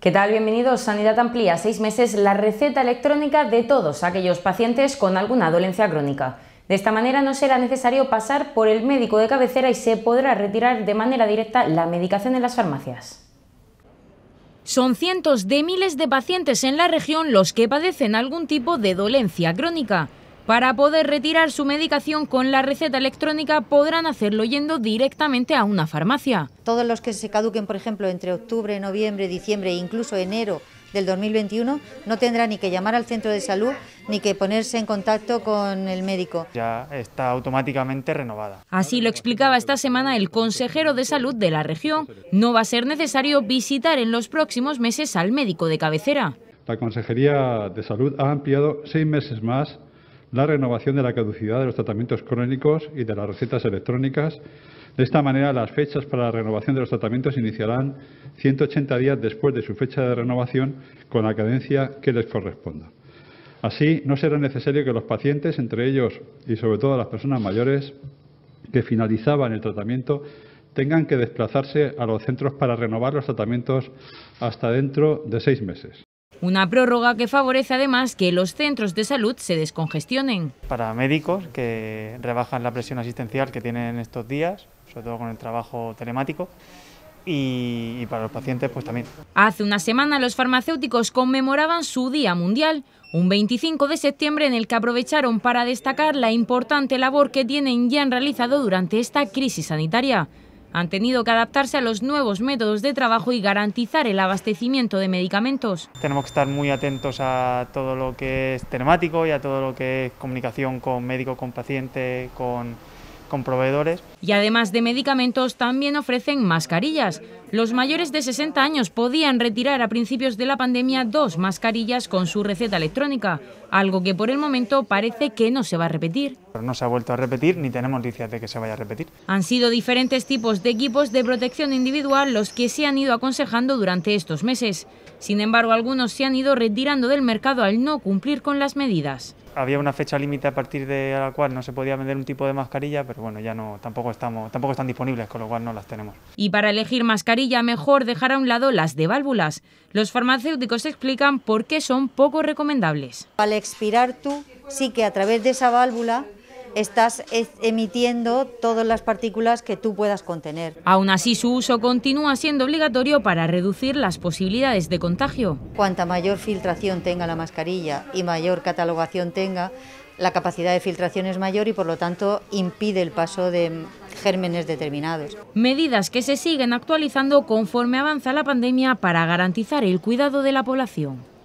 ¿Qué tal? Bienvenidos. Sanidad amplía seis meses la receta electrónica de todos aquellos pacientes con alguna dolencia crónica. De esta manera no será necesario pasar por el médico de cabecera y se podrá retirar de manera directa la medicación en las farmacias. Son cientos de miles de pacientes en la región los que padecen algún tipo de dolencia crónica. Para poder retirar su medicación con la receta electrónica podrán hacerlo yendo directamente a una farmacia. Todos los que se caduquen, por ejemplo, entre octubre, noviembre, diciembre e incluso enero del 2021 no tendrá ni que llamar al centro de salud ni que ponerse en contacto con el médico. Ya está automáticamente renovada. Así lo explicaba esta semana el consejero de salud de la región. No va a ser necesario visitar en los próximos meses al médico de cabecera. La Consejería de Salud ha ampliado seis meses más la renovación de la caducidad de los tratamientos crónicos y de las recetas electrónicas. De esta manera, las fechas para la renovación de los tratamientos iniciarán 180 días después de su fecha de renovación con la cadencia que les corresponda. Así, no será necesario que los pacientes, entre ellos y sobre todo las personas mayores que finalizaban el tratamiento, tengan que desplazarse a los centros para renovar los tratamientos hasta dentro de seis meses. Una prórroga que favorece además que los centros de salud se descongestionen. Para médicos que rebajan la presión asistencial que tienen estos días, sobre todo con el trabajo telemático, y, para los pacientes pues también. Hace una semana los farmacéuticos conmemoraban su Día Mundial, un 25 de septiembre en el que aprovecharon para destacar la importante labor que tienen y han realizado durante esta crisis sanitaria han tenido que adaptarse a los nuevos métodos de trabajo y garantizar el abastecimiento de medicamentos. Tenemos que estar muy atentos a todo lo que es temático y a todo lo que es comunicación con médico, con paciente, con proveedores. Y además de medicamentos, también ofrecen mascarillas. Los mayores de 60 años podían retirar a principios de la pandemia dos mascarillas con su receta electrónica, algo que por el momento parece que no se va a repetir. no se ha vuelto a repetir ni tenemos noticias de que se vaya a repetir. Han sido diferentes tipos de equipos de protección individual los que se han ido aconsejando durante estos meses. Sin embargo, algunos se han ido retirando del mercado al no cumplir con las medidas había una fecha límite a partir de la cual no se podía vender un tipo de mascarilla, pero bueno, ya no, tampoco estamos, tampoco están disponibles, con lo cual no las tenemos. Y para elegir mascarilla, mejor dejar a un lado las de válvulas. Los farmacéuticos explican por qué son poco recomendables. Al expirar tú, sí que a través de esa válvula estás emitiendo todas las partículas que tú puedas contener. Aún así, su uso continúa siendo obligatorio para reducir las posibilidades de contagio. Cuanta mayor filtración tenga la mascarilla y mayor catalogación tenga, la capacidad de filtración es mayor y por lo tanto impide el paso de gérmenes determinados. Medidas que se siguen actualizando conforme avanza la pandemia para garantizar el cuidado de la población.